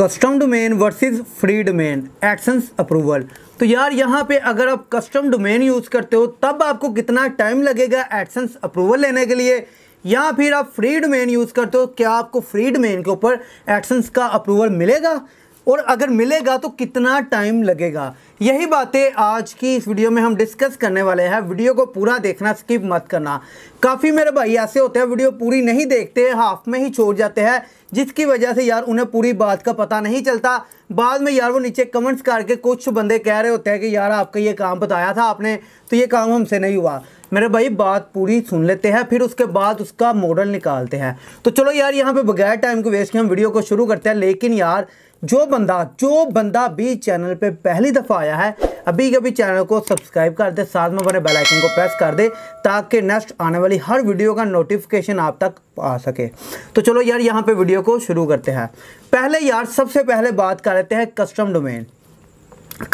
custom domain versus free domain actions approval तो यार यहाँ पे अगर आप कस्टम डोमेन यूज़ करते हो तब आपको कितना टाइम लगेगा एक्शंस अप्रूवल लेने के लिए या फिर आप फ्री डोमेन यूज़ करते हो क्या आपको फ्री डोमेन के ऊपर एक्शंस का अप्रूवल मिलेगा और अगर मिलेगा तो कितना टाइम लगेगा यही बातें आज की इस वीडियो में हम डिस्कस करने वाले हैं वीडियो को पूरा देखना स्किप मत करना काफ़ी मेरे भाई ऐसे होते हैं वीडियो पूरी नहीं देखते हाफ में ही छोड़ जाते हैं जिसकी वजह से यार उन्हें पूरी बात का पता नहीं चलता बाद में यार वो नीचे कमेंट्स करके कुछ बंदे कह रहे होते हैं कि यार आपका ये काम बताया था आपने तो ये काम हमसे नहीं हुआ मेरे भाई बात पूरी सुन लेते हैं फिर उसके बाद उसका मॉडल निकालते हैं तो चलो यार यहाँ पे बगैर टाइम को वेस्ट किए हम वीडियो को शुरू करते हैं लेकिन यार जो बंदा जो बंदा भी चैनल पे पहली दफ़ा आया है अभी कभी चैनल को सब्सक्राइब कर दे साथ में बने बेल आइकन को प्रेस कर दे ताकि नेक्स्ट आने वाली हर वीडियो का नोटिफिकेशन आप तक आ सके तो चलो यार यहाँ पे वीडियो को शुरू करते हैं पहले यार सबसे पहले बात कर लेते हैं कस्टम डोमेन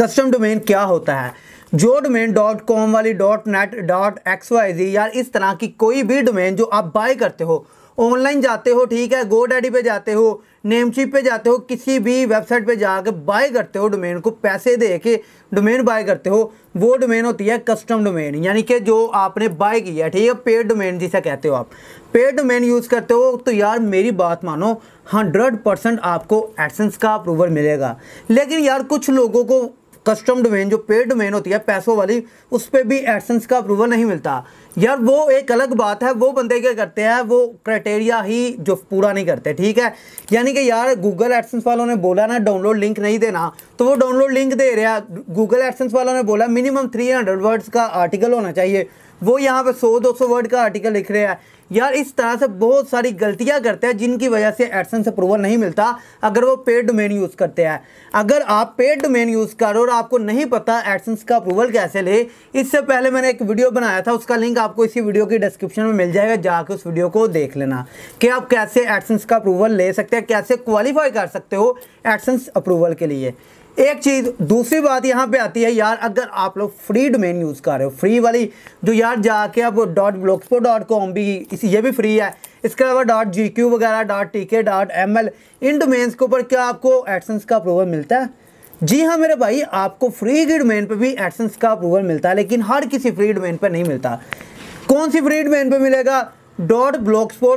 कस्टम डोमेन क्या होता है जो डोमेन डॉट कॉम वाली dot net dot X Y Z यार इस तरह की कोई भी डोमेन जो आप बाय करते हो ऑनलाइन जाते हो ठीक है गो डैडी पे जाते हो नेमशिप पे जाते हो किसी भी वेबसाइट पे जाकर बाय करते हो डोमेन को पैसे दे के डोमेन बाय करते हो वो डोमेन होती है कस्टम डोमेन यानी कि जो आपने बाय किया है ठीक है पेड डोमेन जिसे कहते हो आप पेड डोमेन यूज़ करते हो तो यार मेरी बात मानो हंड्रेड परसेंट आपको एडसेंस का अप्रूवल मिलेगा लेकिन यार कुछ लोगों को कस्टम डोमेन जो पेड डोमेन होती है पैसों वाली उस पर भी एडसेंस का अप्रूवल नहीं मिलता यार वो एक अलग बात है वो बंदे क्या करते हैं वो क्राइटेरिया ही जो पूरा नहीं करते ठीक है यानी कि यार गूगल एडसेंस वालों ने बोला ना डाउनलोड लिंक नहीं देना तो वो डाउनलोड लिंक दे रहा गूगल एडसेंस वालों ने बोला मिनिमम थ्री हंड्रेड वर्ड्स का आर्टिकल होना चाहिए वो यहाँ पे सौ दो सौ वर्ड का आर्टिकल लिख रहे हैं यार इस तरह से बहुत सारी गलतियां करते हैं जिनकी वजह से एडसेंस अप्रूवल नहीं मिलता अगर वो पेड डोमेन यूज़ करते हैं अगर आप पेड डोमेन यूज़ करो और आपको नहीं पता एडसेंस का अप्रूवल कैसे ले इससे पहले मैंने एक वीडियो बनाया था उसका लिंक आपको इसी वीडियो की डिस्क्रिप्शन में मिल जाएगा जाके उस वीडियो को देख लेना कि आप कैसे एडसेंस का अप्रूवल ले सकते हैं कैसे क्वालिफाई कर सकते हो एडसेंस अप्रूवल के लिए एक चीज़ दूसरी बात यहाँ पे आती है यार अगर आप लोग फ्री डोमेन यूज़ कर रहे हो फ्री वाली जो यार जाके अब डॉट ब्लॉक्सपो डॉट कॉम भी इसी ये भी फ्री है इसके अलावा डॉट जी क्यू वगैरह dot T K dot M L इन डोमेन्स के ऊपर क्या आपको एडसेंस का अप्रूवल मिलता है जी हाँ मेरे भाई आपको फ्री की डोमेन पर भी एडसेंस का अप्रूवल मिलता है लेकिन हर किसी फ्री डोमेन पर नहीं मिलता कौन सी फ्री डोमेन पर मिलेगा डॉट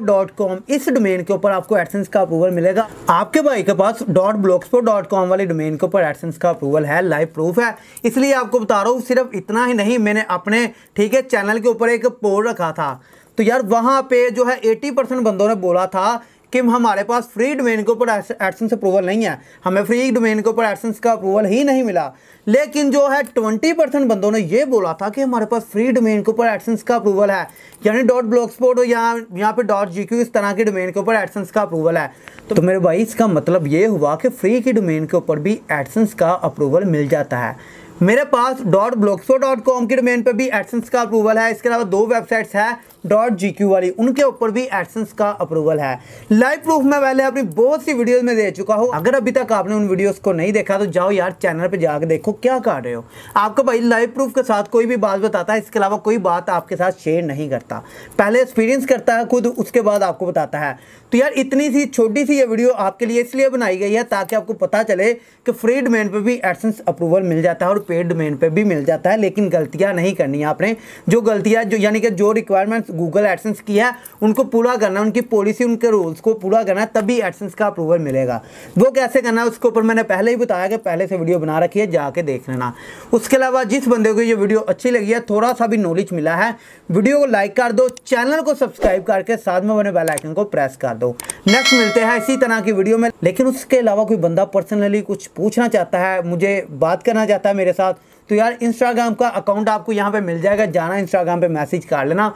डॉट कॉम इस डोमेन के ऊपर आपको एडसेंस का अप्रूवल मिलेगा आपके भाई के पास डॉट ब्लॉक्सपोर्ट डॉट कॉम वाले डोमेन के ऊपर एडसेंस का अप्रूवल है लाइव प्रूफ है इसलिए आपको बता रहा हूँ सिर्फ इतना ही नहीं मैंने अपने ठीक है चैनल के ऊपर एक पोल रखा था तो यार वहाँ पे जो है 80 परसेंट बंदों ने बोला था कि हमारे पास फ्री डोमेन के ऊपर एडसेंस अप्रूवल नहीं है हमें फ्री डोमेन के ऊपर एडसेंस का अप्रूवल ही नहीं मिला लेकिन जो है ट्वेंटी परसेंट बंदों ने ये बोला था कि हमारे पास फ्री डोमेन के ऊपर एडसेंस का अप्रूवल है यानी डॉट ब्लॉक स्पोर्ट या यहाँ पे डॉट जी इस तरह के डोमेन के ऊपर एडसेंस का अप्रूवल है तो, तो मेरे भाई इसका मतलब ये हुआ कि फ्री की डोमेन के ऊपर भी एडसेंस का अप्रूवल मिल जाता है मेरे पास डॉट ब्लॉक्सो डॉट कॉम की डोमेन पर भी एडसेंस का अप्रूवल है इसके अलावा दो वेबसाइट्स है डॉट जी क्यू वाली उनके ऊपर भी एडसेंस का अप्रूवल है लाइव प्रूफ मैं पहले अपनी बहुत सी वीडियोस में दे चुका हूँ अगर अभी तक आपने उन वीडियोस को नहीं देखा तो जाओ यार चैनल पर जाकर देखो क्या कर रहे हो आपको भाई लाइव प्रूफ के साथ कोई भी बात बताता है इसके अलावा कोई बात आपके साथ शेयर नहीं करता पहले एक्सपीरियंस करता है खुद उसके बाद आपको बताता है तो यार इतनी सी छोटी सी ये वीडियो आपके लिए इसलिए बनाई गई है ताकि आपको पता चले कि फ्री डोमेन पर भी एडसेंस अप्रूवल मिल जाता है और पेड डोमेन पे भी मिल जाता है लेकिन गलतियां नहीं करनी आपने जो गलतियां जो यानी कि जो रिक्वायरमेंट्स गूगल एडसेंस की है उनको पूरा करना उनकी पॉलिसी उनके रूल्स को पूरा करना तभी एडसेंस का अप्रूवल मिलेगा वो कैसे करना उसके ऊपर मैंने पहले ही बताया कि पहले से वीडियो बना रखी है जाके देख लेना उसके अलावा जिस बंदे को ये वीडियो अच्छी लगी है थोड़ा सा भी नॉलेज मिला है वीडियो को लाइक कर दो चैनल को सब्सक्राइब करके साथ में बने बेल आइकन को प्रेस कर दो नेक्स्ट मिलते हैं इसी तरह की वीडियो में लेकिन उसके अलावा कोई बंदा पर्सनली कुछ पूछना चाहता है मुझे बात करना चाहता है मेरे साथ तो यार इंस्टाग्राम का अकाउंट आपको यहाँ पे मिल जाएगा जाना इंस्टाग्राम पे मैसेज कर लेना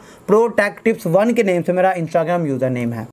टैक टिप्स वन के नेम से मेरा इंस्टाग्राम यूज़र नेम है